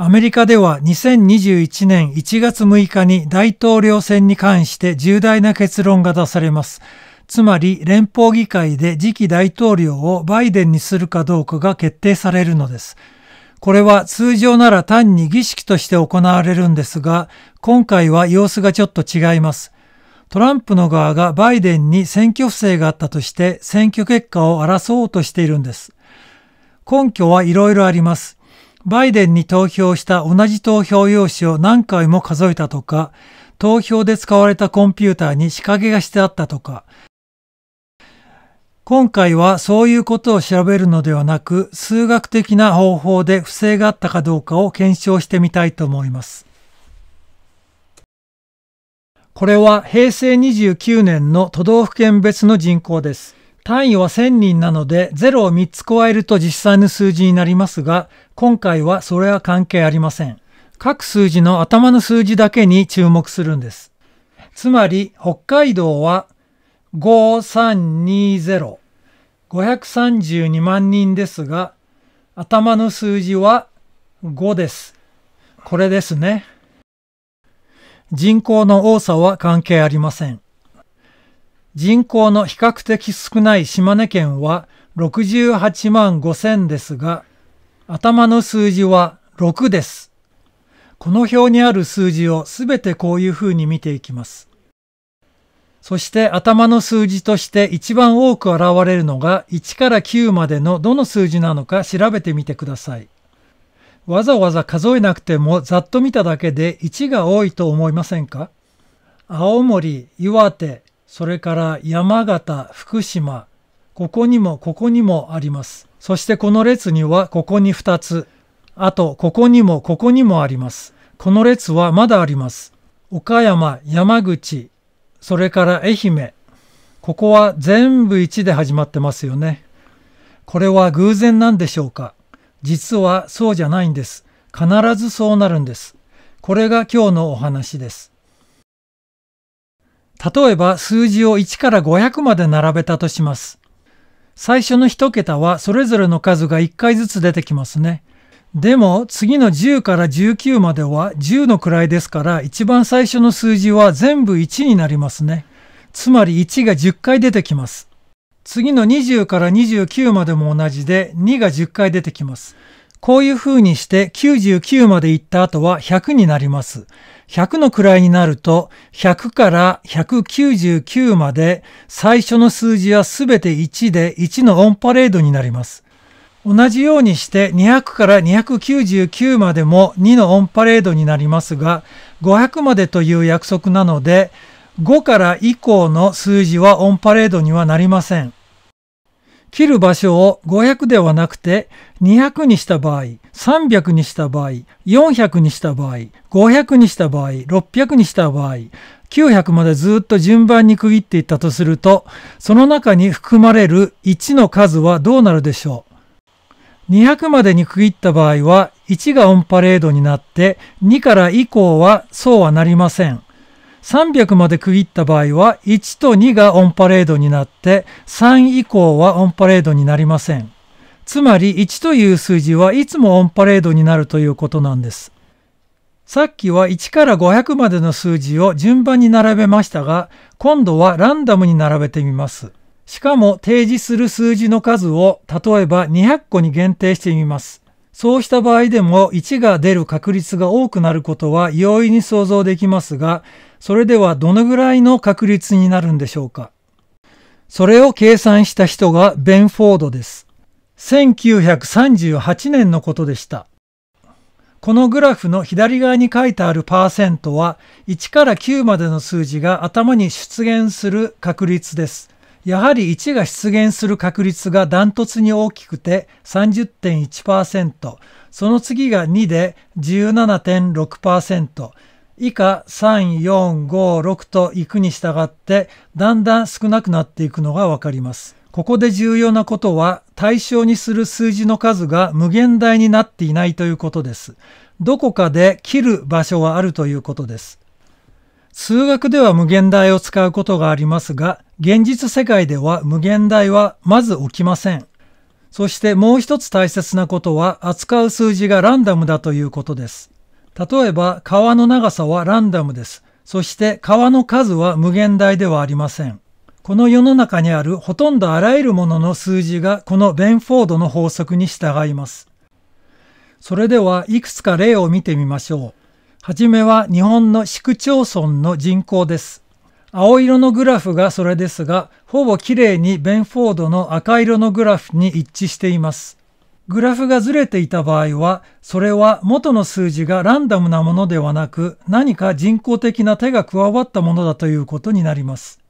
アメリカでは2021年1月6日に大統領選に関して重大な結論が出されます。つまり連邦議会で次期大統領をバイデンにするかどうかが決定されるのです。これは通常なら単に儀式として行われるんですが、今回は様子がちょっと違います。トランプの側がバイデンに選挙不正があったとして選挙結果を争おうとしているんです。根拠はいろいろあります。バイデンに投票した同じ投票用紙を何回も数えたとか、投票で使われたコンピューターに仕掛けがしてあったとか、今回はそういうことを調べるのではなく、数学的な方法で不正があったかどうかを検証してみたいと思います。これは平成29年の都道府県別の人口です。単位は1000人なので0を3つ加えると実際の数字になりますが、今回はそれは関係ありません。各数字の頭の数字だけに注目するんです。つまり、北海道は5320、532万人ですが、頭の数字は5です。これですね。人口の多さは関係ありません。人口の比較的少ない島根県は68万5千ですが、頭の数字は6です。この表にある数字をすべてこういうふうに見ていきます。そして頭の数字として一番多く現れるのが1から9までのどの数字なのか調べてみてください。わざわざ数えなくてもざっと見ただけで1が多いと思いませんか青森、岩手、それから山形、福島、ここにもここにもあります。そしてこの列にはここに2つ。あと、ここにもここにもあります。この列はまだあります。岡山、山口、それから愛媛。ここは全部1で始まってますよね。これは偶然なんでしょうか実はそうじゃないんです。必ずそうなるんです。これが今日のお話です。例えば数字を1から500まで並べたとします。最初の1桁はそれぞれの数が1回ずつ出てきますね。でも次の10から19までは10の位ですから一番最初の数字は全部1になりますね。つまり1が10回出てきます。次の20から29までも同じで2が10回出てきます。こういう風にして99まで行った後は100になります。100の位になると、100から199まで最初の数字はすべて1で1のオンパレードになります。同じようにして200から299までも2のオンパレードになりますが、500までという約束なので、5から以降の数字はオンパレードにはなりません。切る場所を500ではなくて200にした場合、300にした場合、400にした場合、500にした場合、600にした場合、900までずっと順番に区切っていったとすると、その中に含まれる1の数はどうなるでしょう200までに区切った場合は1がオンパレードになって2から以降はそうはなりません。300まで区切った場合は1と2がオンパレードになって3以降はオンパレードになりません。つまり1という数字はいつもオンパレードになるということなんです。さっきは1から500までの数字を順番に並べましたが、今度はランダムに並べてみます。しかも提示する数字の数を例えば200個に限定してみます。そうした場合でも1が出る確率が多くなることは容易に想像できますが、それではどのぐらいの確率になるんでしょうかそれを計算した人がベンフォードです。1938年のことでした。このグラフの左側に書いてあるパーセントは1から9までの数字が頭に出現する確率です。やはり1が出現する確率がダントツに大きくて30.1%、その次が2で17.6%、以下3、4、5、6と行くに従ってだんだん少なくなっていくのがわかります。ここで重要なことは対象にする数字の数が無限大になっていないということです。どこかで切る場所はあるということです。数学では無限大を使うことがありますが、現実世界では無限大はまず起きません。そしてもう一つ大切なことは扱う数字がランダムだということです。例えば川の長さはランダムです。そして川の数は無限大ではありません。この世の中にあるほとんどあらゆるものの数字がこのベンフォードの法則に従います。それではいくつか例を見てみましょう。はじめは日本の市区町村の人口です。青色のグラフがそれですが、ほぼきれいにベンフォードの赤色のグラフに一致しています。グラフがずれていた場合は、それは元の数字がランダムなものではなく、何か人工的な手が加わったものだということになります。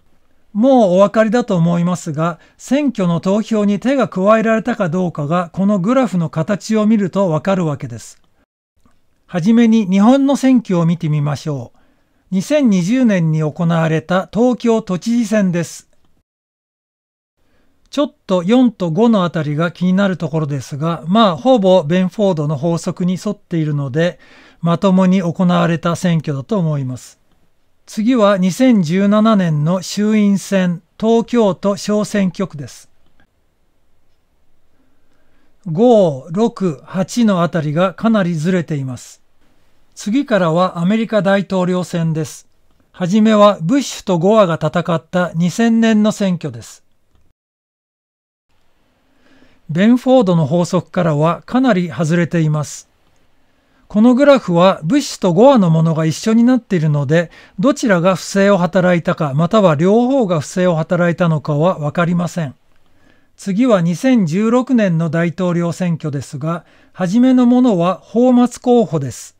もうお分かりだと思いますが、選挙の投票に手が加えられたかどうかが、このグラフの形を見るとわかるわけです。はじめに日本の選挙を見てみましょう。2020年に行われた東京都知事選です。ちょっと4と5のあたりが気になるところですが、まあほぼベンフォードの法則に沿っているので、まともに行われた選挙だと思います。次は2017年の衆院選東京都小選挙区です。5、6、8のあたりがかなりずれています。次からはアメリカ大統領選です。はじめはブッシュとゴアが戦った2000年の選挙です。ベンフォードの法則からはかなり外れています。このグラフは物質とゴアのものが一緒になっているので、どちらが不正を働いたか、または両方が不正を働いたのかはわかりません。次は2016年の大統領選挙ですが、初めのものは泡沫候補です。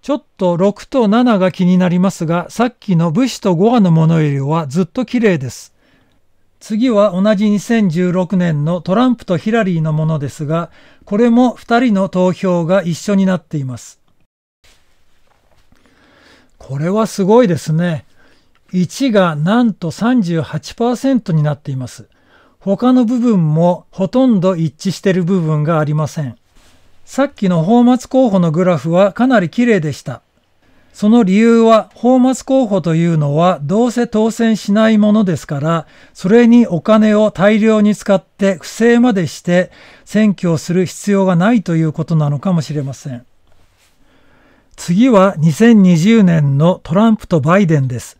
ちょっと6と7が気になりますが、さっきの武士と5話のものよりはずっと綺麗です。次は同じ2016年のトランプとヒラリーのものですが、これも2人の投票が一緒になっています。これはすごいですね。1がなんと38%になっています。他の部分もほとんど一致している部分がありません。さっきの放末候補のグラフはかなり綺麗でした。その理由は、放末候補というのはどうせ当選しないものですから、それにお金を大量に使って不正までして選挙をする必要がないということなのかもしれません。次は2020年のトランプとバイデンです。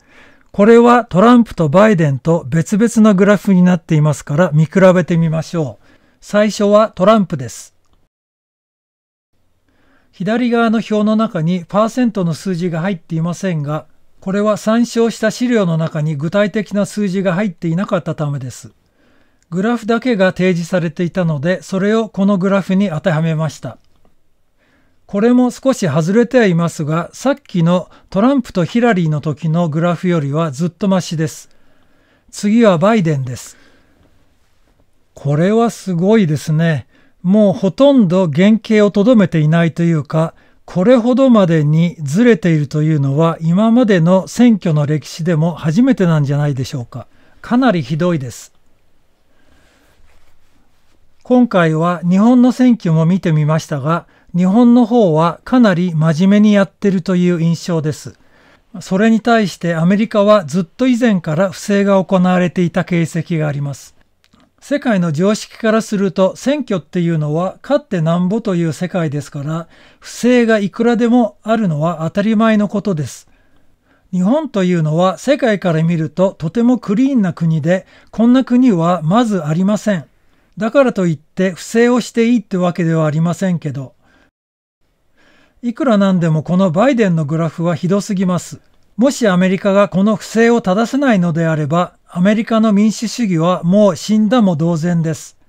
これはトランプとバイデンと別々のグラフになっていますから見比べてみましょう。最初はトランプです。左側の表の中にパーセントの数字が入っていませんが、これは参照した資料の中に具体的な数字が入っていなかったためです。グラフだけが提示されていたので、それをこのグラフに当てはめました。これも少し外れてはいますが、さっきのトランプとヒラリーの時のグラフよりはずっとマシです。次はバイデンです。これはすごいですね。もうほとんど原型をとどめていないというか、これほどまでにずれているというのは今までの選挙の歴史でも初めてなんじゃないでしょうか。かなりひどいです。今回は日本の選挙も見てみましたが、日本の方はかなり真面目にやってるという印象です。それに対してアメリカはずっと以前から不正が行われていた形跡があります。世界の常識からすると選挙っていうのは勝ってなんぼという世界ですから不正がいくらでもあるのは当たり前のことです。日本というのは世界から見るととてもクリーンな国でこんな国はまずありません。だからといって不正をしていいってわけではありませんけどいくらなんでもこのバイデンのグラフはひどすぎます。もしアメリカがこの不正を正せないのであれば、アメリカの民主主義はもう死んだも同然です。